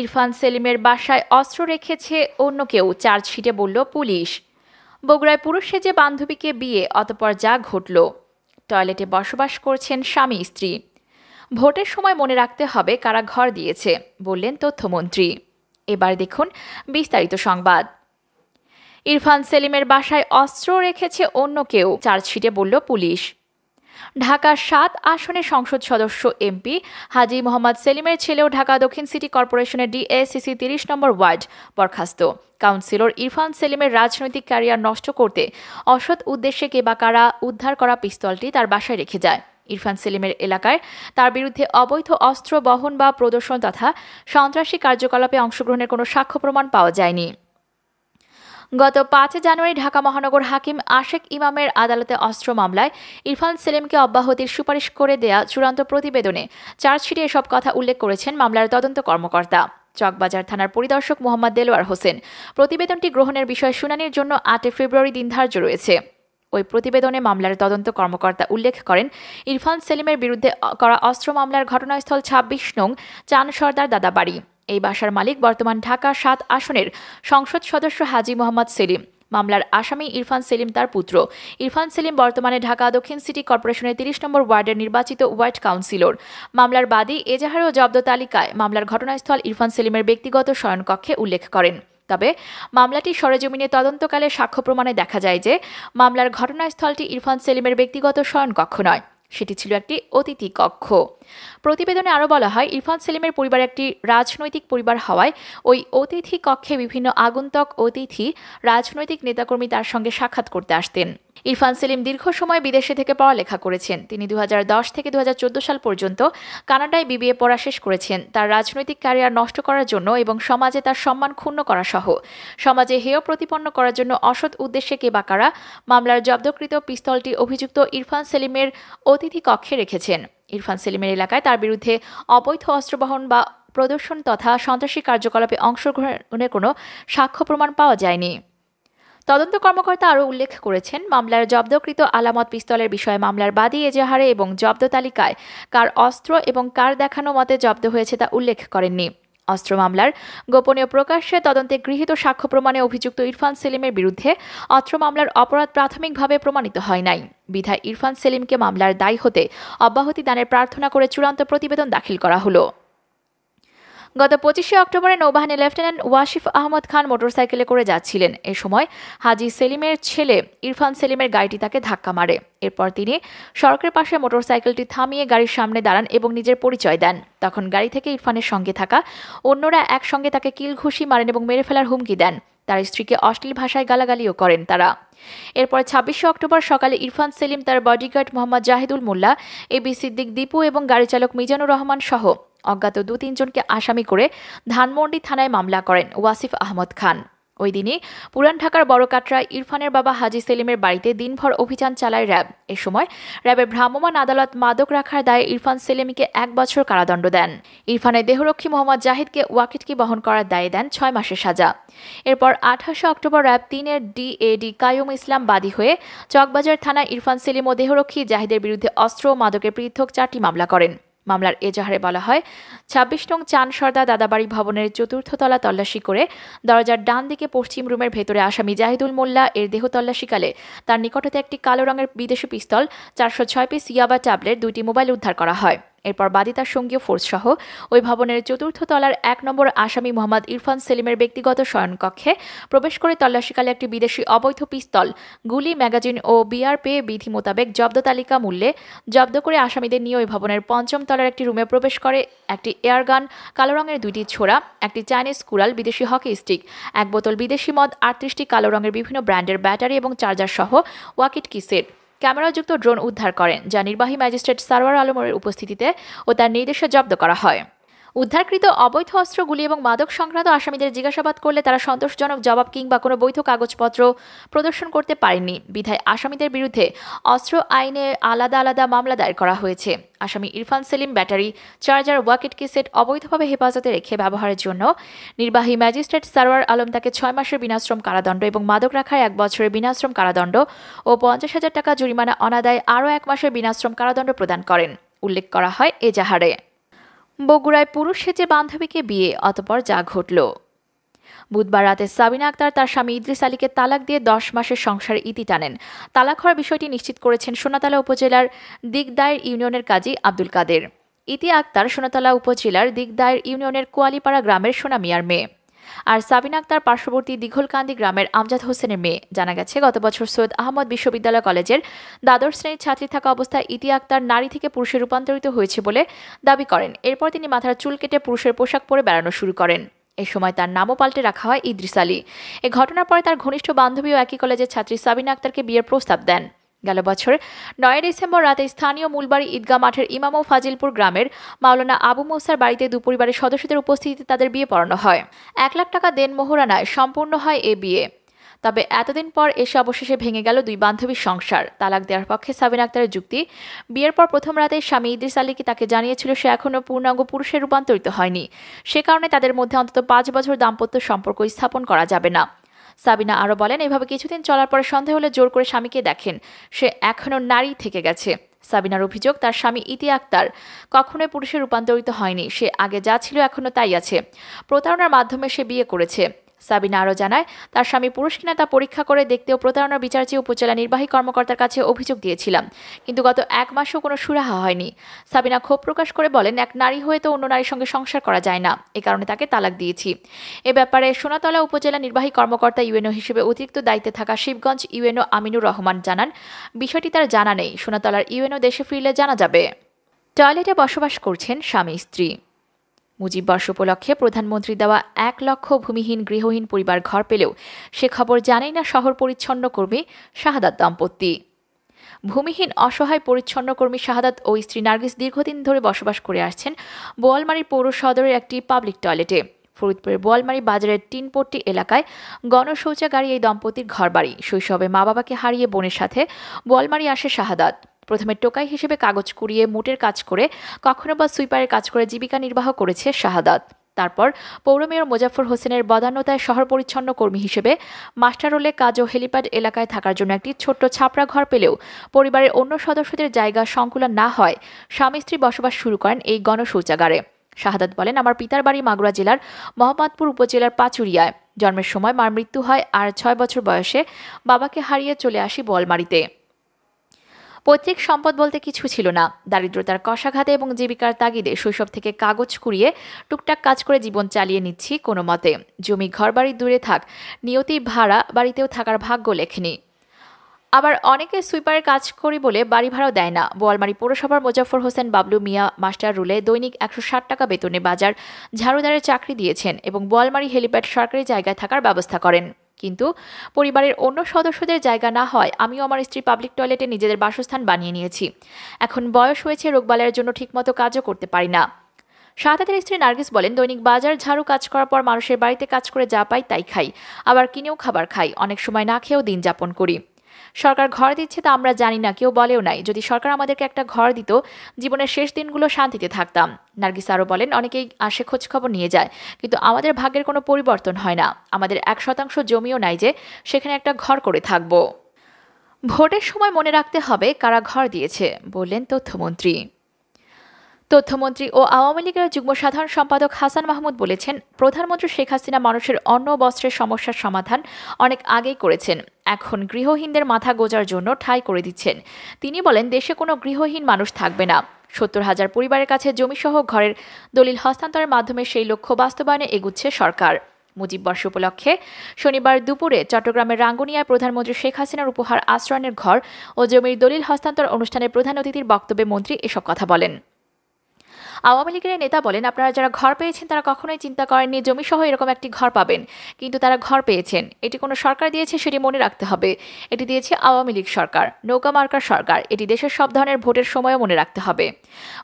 ইরফান সেলিমের বাসায় অস্ত্র রেখেছে অন্য কেউ চার্জশিটে বলল পুলিশ বগুড়ায় পুরুষ সেজে বান্ধবীকে বিয়ে অতপর যা ঘটল টয়লেটে বসবাস করছেন স্বামী স্ত্রী ভোটের সময় মনে রাখতে হবে কারা ঘর দিয়েছে বললেন তথ্যমন্ত্রী এবার দেখুন বিস্তারিত সংবাদ ইরফান সেলিমের বাসায় অস্ত্র রেখেছে অন্য কেউ চার্জশিটে বলল পুলিশ ঢাকা সাত আসনে সংসদ সদস্য এমপি হাজি মোহাম্মদ সেলিমের ছেলেও ঢাকা দক্ষিণ সিটি কর্পোরেশনের ডিএসিসি তিরিশ নম্বর ওয়ার্ড বরখাস্ত কাউন্সিলর ইরফান সেলিমের রাজনৈতিক ক্যারিয়ার নষ্ট করতে অসৎ উদ্দেশ্যে বা কারা উদ্ধার করা পিস্তলটি তার বাসায় রেখে যায় ইরফান সেলিমের এলাকায় তার বিরুদ্ধে অবৈধ অস্ত্র বহন বা প্রদর্শন তথা সন্ত্রাসী কার্যকলাপে অংশগ্রহণের কোনো সাক্ষ্য প্রমাণ পাওয়া যায়নি গত পাঁচই জানুয়ারি ঢাকা মহানগর হাকিম আশেক ইমামের আদালতে অস্ত্র মামলায় ইরফান সেলিমকে অব্যাহতির সুপারিশ করে দেয়া চূড়ান্ত প্রতিবেদনে চার্জশিটে এসব কথা উল্লেখ করেছেন মামলার তদন্ত কর্মকর্তা চকবাজার থানার পরিদর্শক মোহাম্মদ দেলোয়ার হোসেন প্রতিবেদনটি গ্রহণের বিষয়ে শুনানির জন্য আটই ফেব্রুয়ারি দিন ধার্য রয়েছে ওই প্রতিবেদনে মামলার তদন্ত কর্মকর্তা উল্লেখ করেন ইরফান সেলিমের বিরুদ্ধে করা অস্ত্র মামলার ঘটনাস্থল ছাব্বিশ নং চান সর্দার দাদাবাড়ি এই বাসার মালিক বর্তমান ঢাকা সাত আসনের সংসদ সদস্য হাজী মোহাম্মদ সেলিম মামলার আসামি ইরফান সেলিম তার পুত্র ইরফান সেলিম বর্তমানে ঢাকা দক্ষিণ সিটি কর্পোরেশনের তিরিশ নম্বর ওয়ার্ডের নির্বাচিত ওয়ার্ড কাউন্সিলর মামলার বাদী এজাহার ও জব্দ তালিকায় মামলার ঘটনাস্থল ইরফান সেলিমের ব্যক্তিগত শয়নকক্ষে উল্লেখ করেন তবে মামলাটি সরেজমিনে তদন্তকালে সাক্ষ্য প্রমাণে দেখা যায় যে মামলার ঘটনাস্থলটি ইরফান সেলিমের ব্যক্তিগত শয়নকক্ষ নয় সেটি ছিল একটি অতিথি কক্ষ প্রতিবেদনে আরও বলা হয় ইরফান সেলিমের পরিবার একটি রাজনৈতিক পরিবার হওয়ায় ওই অতিথি কক্ষে বিভিন্ন আগন্তক অতিথি রাজনৈতিক নেতাকর্মী তার সঙ্গে সাক্ষাৎ করতে আসতেন ইরফান সেলিম দীর্ঘ সময় বিদেশে থেকে পড়ালেখা করেছেন তিনি দু থেকে দু সাল পর্যন্ত কানাডায় বিবিএ পড়া শেষ করেছেন তার রাজনৈতিক ক্যারিয়ার নষ্ট করার জন্য এবং সমাজে তার সম্মান ক্ষুণ্ণ করা সহ সমাজে হেয় প্রতিপন্ন করার জন্য অসৎ উদ্দেশ্যে কে বাকারা মামলার জব্দকৃত পিস্তলটি অভিযুক্ত ইরফান সেলিমের অতিথি কক্ষে রেখেছেন ইরফান সেলিমের এলাকায় তার বিরুদ্ধে অবৈধ অস্ত্রবহন বা প্রদর্শন তথা সন্ত্রাসী কার্যকলাপে অংশগ্রহণের কোনো সাক্ষ্য প্রমাণ পাওয়া যায়নি তদন্ত কর্মকর্তা আরও উল্লেখ করেছেন মামলার জব্দকৃত আলামত পিস্তলের বিষয়ে মামলার বাদী এজাহারে এবং জব্দ তালিকায় কার অস্ত্র এবং কার দেখানো মতে জব্দ হয়েছে তা উল্লেখ করেননি অস্ত্র মামলার গোপনীয় প্রকাশ্যে তদন্তে গৃহীত সাক্ষ্য প্রমাণে অভিযুক্ত ইরফান সেলিমের বিরুদ্ধে অস্ত্র মামলার অপরাধ প্রাথমিকভাবে প্রমাণিত হয় নাই বিধায় ইরফান সেলিমকে মামলার দায়ী হতে অব্যাহতি দানের প্রার্থনা করে চূড়ান্ত প্রতিবেদন দাখিল করা হলো গত পঁচিশে অক্টোবরে নৌবাহিনী লেফটেন্যান্ট ওয়াসিফ আহমদ খান মোটরসাইকেলে করে যাচ্ছিলেন এ সময় হাজি সেলিমের ছেলে ইরফান সেলিমের গাড়িটি তাকে ধাক্কা মারে এরপর তিনি সড়কের পাশে মোটরসাইকেলটি থামিয়ে গাড়ির সামনে দাঁড়ান এবং নিজের পরিচয় দেন তখন গাড়ি থেকে ইরফানের সঙ্গে থাকা অন্যরা একসঙ্গে তাকে কিল ঘুষি মারেন এবং মেরে ফেলার হুমকি দেন তার স্ত্রীকে অশ্লীল ভাষায় গালাগালিও করেন তারা এরপর ছাব্বিশে অক্টোবর সকালে ইরফান সেলিম তার বডিগার্ড মোহাম্মদ জাহিদুল মোল্লা এবি সিদ্দিক দীপু এবং গাড়ি চালক মিজানুর রহমান সহ অজ্ঞাত দু তিনজনকে আসামি করে ধানমন্ডি থানায় মামলা করেন ওয়াসিফ আহমদ খান ওই দিনই পুরান ঢাকার বড়কাটরা ইরফানের বাবা হাজি সেলিমের বাড়িতে দিনভর অভিযান চালায় র্যাব এ সময় র্যাবের ভ্রাম্যমাণ আদালত মাদক রাখার দায়ে ইরফান সেলিমিকে এক বছর কারাদণ্ড দেন ইরফানের দেহরক্ষী মোহাম্মদ জাহিদকে ওয়াকিটকি বহন করার দায়ে দেন ছয় মাসের সাজা এরপর আঠাশে অক্টোবর র্যাব তিনের ডিএডি কায়ুম ইসলাম বাদী হয়ে চকবাজার থানায় ইরফান সেলিম ও দেহরক্ষী জাহিদের বিরুদ্ধে অস্ত্র ও মাদকের পৃথক চারটি মামলা করেন মামলার এজাহারে বলা হয় ছাব্বিশ নং চান সর্দা দাদাবাড়ি ভবনের চতুর্থ তলা তল্লাশি করে দরজার ডান দিকে পশ্চিম রুমের ভেতরে আসামি জাহিদুল মোল্লা এর দেহ তল্লাশিকালে তার নিকটতে একটি কালো রঙের বিদেশি পিস্তল চারশো ছয় পিস ইয়াবা ট্যাবলেট দুইটি মোবাইল উদ্ধার করা হয় এরপর বাদী তার সঙ্গীয় সহ ওই ভবনের চতুর্থ তলার এক নম্বর আসামি মোহাম্মদ ইরফান সেলিমের ব্যক্তিগত শয়নকক্ষে প্রবেশ করে তল্লাশিকালে একটি বিদেশি অবৈধ পিস্তল গুলি ম্যাগাজিন ও বিআর পেয়ে বিধি মোতাবেক জব্দ তালিকা মূল্যে জব্দ করে আসামিদের নিয়ে ওই ভবনের পঞ্চম তলার একটি রুমে প্রবেশ করে একটি এয়ারগান কালো রঙের দুইটি ছোড়া একটি চাইনিজ কুড়াল বিদেশি হকি স্টিক এক বোতল বিদেশি মদ আটত্রিশটি কালো রঙের বিভিন্ন ব্র্যান্ডের ব্যাটারি এবং চার্জার সহ ওয়াকিট কিসেট ক্যামেরাযুক্ত ড্রোন উদ্ধার করেন যা নির্বাহী ম্যাজিস্ট্রেট সারওয়ার আলমের উপস্থিতিতে ও তার নির্দেশে জব্দ করা হয় উদ্ধারকৃত অবৈধ অস্ত্রগুলি এবং মাদক সংক্রান্ত আসামিদের জিজ্ঞাসাবাদ করলে তারা সন্তোষজনক জবাব কিংবা কোনো বৈধ কাগজপত্র প্রদর্শন করতে পারেনি বিধায় আসামিদের বিরুদ্ধে অস্ত্র আইনে আলাদা আলাদা মামলা দায়ের করা হয়েছে আসামি ইরফান সেলিম ব্যাটারি চার্জার ওয়াকেট কেসেট অবৈধভাবে হেফাজতে রেখে ব্যবহারের জন্য নির্বাহী ম্যাজিস্ট্রেট সারওয়ার আলম তাকে ছয় মাসের বিনাশ্রম কারাদণ্ড এবং মাদক রাখায় এক বছরের বিনাশ্রম কারাদণ্ড ও পঞ্চাশ হাজার টাকা জরিমানা অনাদায় আরও এক মাসের বিনাশ্রম কারাদণ্ড প্রদান করেন উল্লেখ করা হয় এজাহারে বগুড়ায় পুরুষ সেজে বান্ধবীকে বিয়ে অতপর যা ঘটল বুধবার রাতে সাবিনা আক্তার তার স্বামী ইদ্রিস আলীকে তালাক দিয়ে দশ মাসের সংসারে ইতি টানেন তালাক হওয়ার বিষয়টি নিশ্চিত করেছেন সোনাতলা উপজেলার দিগদায়ের ইউনিয়নের কাজী আব্দুল কাদের ইতি আক্তার সোনাতলা উপজেলার দিগদায়ের ইউনিয়নের কোয়ালিপাড়া গ্রামের সোনা মিয়ার মেয়ে আর সাবিনা আক্তার পার্শ্ববর্তী দীঘলকান্দি গ্রামের আমজাদ হোসেনের মেয়ে জানা গেছে গত বছর সৈয়দ আহমদ বিশ্ববিদ্যালয় কলেজের দ্বাদশ শ্রেণীর ছাত্রী থাকা অবস্থায় ইতি আক্তার নারী থেকে পুরুষে রূপান্তরিত হয়েছে বলে দাবি করেন এরপর তিনি মাথার চুল কেটে পুরুষের পোশাক পরে বেড়ানো শুরু করেন এ সময় তার নামও পাল্টে রাখা হয় ইদ্রিস আলী এ ঘটনার পরে তার ঘনিষ্ঠ বান্ধবী ও একই কলেজের ছাত্রী সাবিনা আক্তারকে বিয়ের প্রস্তাব দেন গেল বছর নয় ডিসেম্বর রাতে স্থানীয় মূলবাড়ি ঈদগাহ মাঠের ইমাম ও ফাজিলপুর গ্রামের মাওলানা আবু মোসার বাড়িতে দুপরিবারের সদস্যদের উপস্থিতিতে তাদের বিয়ে পড়ানো হয় এক লাখ টাকা দেন মোহরানায় সম্পূর্ণ হয় এ বিয়ে তবে এতদিন পর এসে অবশেষে ভেঙে গেল দুই বান্ধবীর সংসার তালাক দেওয়ার পক্ষে সাবিন আক্তারের যুক্তি বিয়ের পর প্রথম রাতে স্বামী ইদ্রিস আলীকে তাকে জানিয়েছিল সে এখনও পূর্ণাঙ্গ পুরুষে রূপান্তরিত হয়নি সে কারণে তাদের মধ্যে অন্তত পাঁচ বছর দাম্পত্য সম্পর্ক স্থাপন করা যাবে না সাবিনা আরও বলেন এভাবে কিছুদিন চলার পরে সন্দেহ হলে জোর করে স্বামীকে দেখেন সে এখনও নারী থেকে গেছে সাবিনার অভিযোগ তার স্বামী ইতি আক্তার কখনোই পুরুষে রূপান্তরিত হয়নি সে আগে যা ছিল এখনও তাই আছে প্রতারণার মাধ্যমে সে বিয়ে করেছে সাবিনা আরও জানায় তার স্বামী পুরুষ কিনা তা পরীক্ষা করে দেখতেও প্রতারণার বিচার চেয়ে উপজেলা নির্বাহী কর্মকর্তার কাছে অভিযোগ দিয়েছিলাম কিন্তু গত এক মাসও কোনো সুরাহা হয়নি সাবিনা ক্ষোভ প্রকাশ করে বলেন এক নারী হয়ে তো অন্য নারীর সঙ্গে সংসার করা যায় না এ কারণে তাকে তালাক দিয়েছি এ ব্যাপারে সোনাতলা উপজেলা নির্বাহী কর্মকর্তা ইউএনও হিসেবে অতিরিক্ত দায়িত্বে থাকা শিবগঞ্জ ইউএনও আমিনুর রহমান জানান বিষয়টি তার জানা নেই সোনাতলার ইউএনও দেশে ফিরলে জানা যাবে টয়লেটে বসবাস করছেন স্বামী স্ত্রী মুজিব বর্ষ উপলক্ষে প্রধানমন্ত্রী দেওয়া এক লক্ষ ভূমিহীন গৃহহীন পরিবার ঘর পেলেও সে খবর জানেই না শহর পরিচ্ছন্ন কর্মী শাহাদাত দম্পতি ভূমিহীন অসহায় পরিচ্ছন্ন কর্মী শাহাদাত ও স্ত্রী নার্গিস দীর্ঘদিন ধরে বসবাস করে আসছেন বোয়ালমারির পৌর সদরের একটি পাবলিক টয়লেটে ফরিদপুরের বোয়ালমারি বাজারের টিনপট্টি এলাকায় গণশৌচাগারী এই দম্পতির ঘরবাড়ি শৈশবে মা বাবাকে হারিয়ে বোনের সাথে বোয়ালমারি আসে শাহাদাত প্রথমে টোকাই হিসেবে কাগজ কুড়িয়ে মুটের কাজ করে কখনো বা সুইপারের কাজ করে জীবিকা নির্বাহ করেছে শাহাদাত তারপর পৌর মেয়র মোজাফর হোসেনের বদান্যতায় শহর পরিচ্ছন্ন কর্মী হিসেবে মাস্টারোলে কাজ ও হেলিপ্যাড এলাকায় থাকার জন্য একটি ছোট্ট ছাপড়া ঘর পেলেও পরিবারের অন্য সদস্যদের জায়গা সংকুলন না হয় স্বামী স্ত্রী বসবাস শুরু করেন এই গণশৌচাগারে শাহাদাত বলেন আমার পিতার বাড়ি মাগুরা জেলার মোহাম্মদপুর উপজেলার পাচুরিয়ায় জন্মের সময় মার মৃত্যু হয় আর ছয় বছর বয়সে বাবাকে হারিয়ে চলে আসি বলমারিতে পৈতৃক সম্পদ বলতে কিছু ছিল না দারিদ্রতার কষাঘাতে এবং জীবিকার তাগিদে শৈশব থেকে কাগজ কুড়িয়ে টুকটাক কাজ করে জীবন চালিয়ে নিচ্ছি কোনো মতে জমি ঘরবাড়ি দূরে থাক নিয়তি ভাড়া বাড়িতেও থাকার ভাগ্য লেখেনি আবার অনেকে সুইপারের কাজ করি বলে বাড়ি ভাড়াও দেয় না বোয়ালমারি পৌরসভার মোজাফর হোসেন বাবলু মিয়া মাস্টার রুলে দৈনিক একশো ষাট টাকা বেতনে বাজার ঝাড়ুদারের চাকরি দিয়েছেন এবং বোয়ালমারি হেলিপ্যাড সরকারি জায়গায় থাকার ব্যবস্থা করেন কিন্তু পরিবারের অন্য সদস্যদের জায়গা না হয় আমিও আমার স্ত্রী পাবলিক টয়লেটে নিজেদের বাসস্থান বানিয়ে নিয়েছি এখন বয়স হয়েছে রোগবালার জন্য ঠিকমতো কাজও করতে পারি না সাদাতের স্ত্রী নার্গিস বলেন দৈনিক বাজার ঝাড়ু কাজ করার পর মানুষের বাড়িতে কাজ করে যা পাই তাই খাই আবার কিনেও খাবার খাই অনেক সময় না খেয়েও দিন যাপন করি সরকার ঘর দিচ্ছে তা আমরা জানি না কেউ বলেও নাই যদি সরকার আমাদেরকে একটা ঘর দিত জীবনের শেষ দিনগুলো শান্তিতে থাকতাম নার্গিস আরও বলেন অনেকেই আসে খোঁজখবর নিয়ে যায় কিন্তু আমাদের ভাগ্যের কোনো পরিবর্তন হয় না আমাদের এক শতাংশ জমিও নাই যে সেখানে একটা ঘর করে থাকবো ভোটের সময় মনে রাখতে হবে কারা ঘর দিয়েছে বললেন তথ্যমন্ত্রী তথ্যমন্ত্রী ও আওয়ামী লীগের যুগ্ম সাধারণ সম্পাদক হাসান মাহমুদ বলেছেন প্রধানমন্ত্রী শেখ হাসিনা মানুষের অন্ন বস্ত্রের সমস্যার সমাধান অনেক আগেই করেছেন এখন গৃহহীনদের মাথা গোজার জন্য ঠাঁই করে দিচ্ছেন তিনি বলেন দেশে কোনো গৃহহীন মানুষ থাকবে না সত্তর হাজার পরিবারের কাছে জমিসহ ঘরের দলিল হস্তান্তরের মাধ্যমে সেই লক্ষ্য বাস্তবায়নে এগুচ্ছে সরকার মুজিব বর্ষ উপলক্ষে শনিবার দুপুরে চট্টগ্রামের রাঙ্গুনিয়ায় প্রধানমন্ত্রী শেখ হাসিনার উপহার আশ্রয়নের ঘর ও জমির দলিল হস্তান্তর অনুষ্ঠানে প্রধান অতিথির বক্তব্যে মন্ত্রী এসব কথা বলেন আওয়ামী লীগের নেতা বলেন আপনারা যারা ঘর পেয়েছেন তারা কখনোই চিন্তা করেননি জমি সহ এরকম একটি ঘর পাবেন কিন্তু তারা ঘর পেয়েছেন এটি কোনো সরকার দিয়েছে সেটি মনে রাখতে হবে এটি দিয়েছে আওয়ামী লীগ সরকার নৌকা মার্কার সরকার এটি দেশের সব ধরনের ভোটের সময়ও মনে রাখতে হবে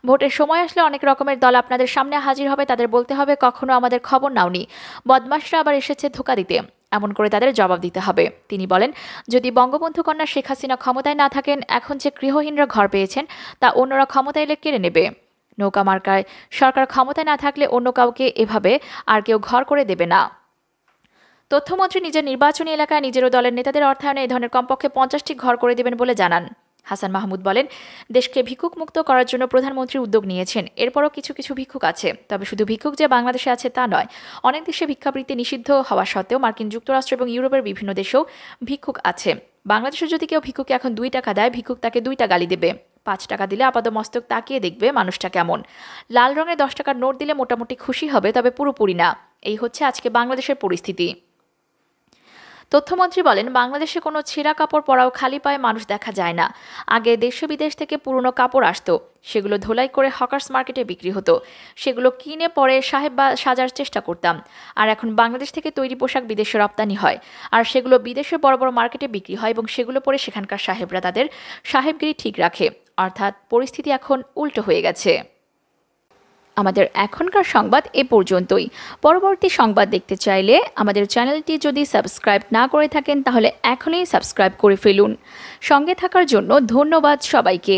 ভোটের সময় আসলে অনেক রকমের দল আপনাদের সামনে হাজির হবে তাদের বলতে হবে কখনো আমাদের খবর নাওনি বদমাশরা আবার এসেছে ধোকা দিতে এমন করে তাদের জবাব দিতে হবে তিনি বলেন যদি বঙ্গবন্ধু কন্যা শেখ হাসিনা ক্ষমতায় না থাকেন এখন যে গৃহহীনরা ঘর পেয়েছেন তা অন্যরা ক্ষমতায় এলে কেড়ে নেবে নৌকা মার্কায় সরকার ক্ষমতায় না থাকলে অন্য কাউকে এভাবে আর কেউ ঘর করে দেবে না তথ্যমন্ত্রী নিজের নির্বাচনী এলাকায় নিজের দলের নেতাদের অর্থায়নে এ ধরনের কমপক্ষে পঞ্চাশটি ঘর করে দেবেন বলে জানান হাসান মাহমুদ বলেন দেশকে ভিক্ষুক মুক্ত করার জন্য প্রধানমন্ত্রী উদ্যোগ নিয়েছেন এরপরও কিছু কিছু ভিক্ষুক আছে তবে শুধু ভিক্ষুক যে বাংলাদেশে আছে তা নয় অনেক দেশে ভিক্ষাবৃত্তি নিষিদ্ধ হওয়া সত্ত্বেও মার্কিন যুক্তরাষ্ট্র এবং ইউরোপের বিভিন্ন দেশেও ভিক্ষুক আছে বাংলাদেশে যদি কেউ ভিক্ষুকে এখন দুই টাকা দেয় ভিক্ষুক তাকে দুইটা গালি দেবে পাঁচ টাকা দিলে আপাত মস্তক তাকিয়ে দেখবে মানুষটা কেমন লাল রঙের দশ টাকার নোট দিলে মোটামুটি খুশি হবে তবে পুরোপুরি না এই হচ্ছে আজকে বাংলাদেশের পরিস্থিতি তথ্যমন্ত্রী বলেন বাংলাদেশে কোনো ছেঁড়া কাপড় পরাও খালি পায়ে মানুষ দেখা যায় না আগে দেশ বিদেশ থেকে পুরনো কাপড় আসতো সেগুলো ধোলাই করে হকার্স মার্কেটে বিক্রি হতো সেগুলো কিনে পরে সাহেব বা সাজার চেষ্টা করতাম আর এখন বাংলাদেশ থেকে তৈরি পোশাক বিদেশে রপ্তানি হয় আর সেগুলো বিদেশে বড় বড় মার্কেটে বিক্রি হয় এবং সেগুলো পরে সেখানকার সাহেবরা তাদের সাহেবগিরি ঠিক রাখে অর্থাৎ পরিস্থিতি এখন উল্টো হয়ে গেছে আমাদের এখনকার সংবাদ এ পর্যন্তই পরবর্তী সংবাদ দেখতে চাইলে আমাদের চ্যানেলটি যদি সাবস্ক্রাইব না করে থাকেন তাহলে এখনই সাবস্ক্রাইব করে ফেলুন সঙ্গে থাকার জন্য ধন্যবাদ সবাইকে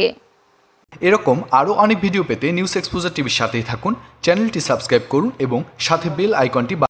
এরকম আরও অনেক ভিডিও পেতে নিউজ এক্সপোজার টিভির সাথেই থাকুন চ্যানেলটি সাবস্ক্রাইব করুন এবং সাথে বেল আইকনটি